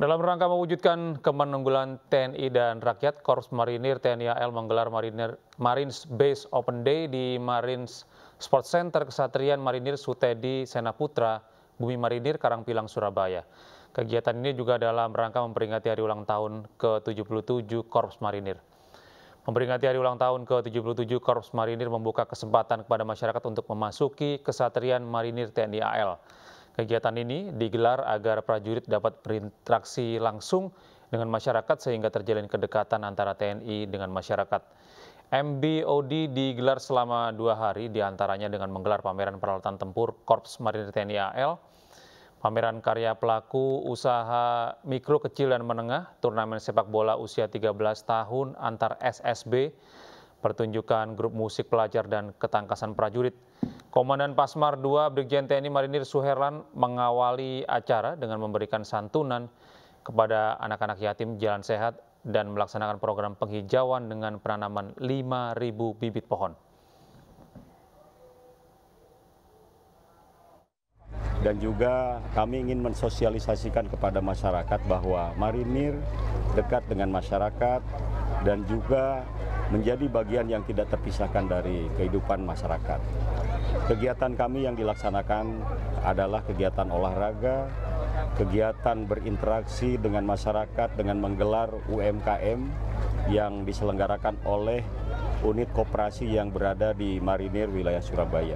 Dalam rangka mewujudkan kemenunggulan TNI dan rakyat, Korps Marinir TNI AL menggelar Marinir, Marines Base Open Day di Marines Sport Center Kesatrian Marinir Sutedi Senaputra, Bumi Marinir Karangpilang, Surabaya. Kegiatan ini juga dalam rangka memperingati hari ulang tahun ke-77 Korps Marinir. Memperingati hari ulang tahun ke-77 Korps Marinir membuka kesempatan kepada masyarakat untuk memasuki Kesatrian Marinir TNI AL. Kegiatan ini digelar agar prajurit dapat berinteraksi langsung dengan masyarakat sehingga terjalin kedekatan antara TNI dengan masyarakat. MBOD digelar selama dua hari diantaranya dengan menggelar pameran peralatan tempur Korps Marinir TNI AL, pameran karya pelaku usaha mikro, kecil, dan menengah, turnamen sepak bola usia 13 tahun antar SSB, pertunjukan grup musik pelajar dan ketangkasan prajurit. Komandan Pasmar II Brigjen TNI Marinir Suherlan mengawali acara dengan memberikan santunan kepada anak-anak yatim jalan sehat dan melaksanakan program penghijauan dengan penanaman 5.000 bibit pohon. dan juga kami ingin mensosialisasikan kepada masyarakat bahwa marinir dekat dengan masyarakat dan juga menjadi bagian yang tidak terpisahkan dari kehidupan masyarakat. Kegiatan kami yang dilaksanakan adalah kegiatan olahraga, kegiatan berinteraksi dengan masyarakat dengan menggelar UMKM yang diselenggarakan oleh unit koperasi yang berada di Marinir wilayah Surabaya.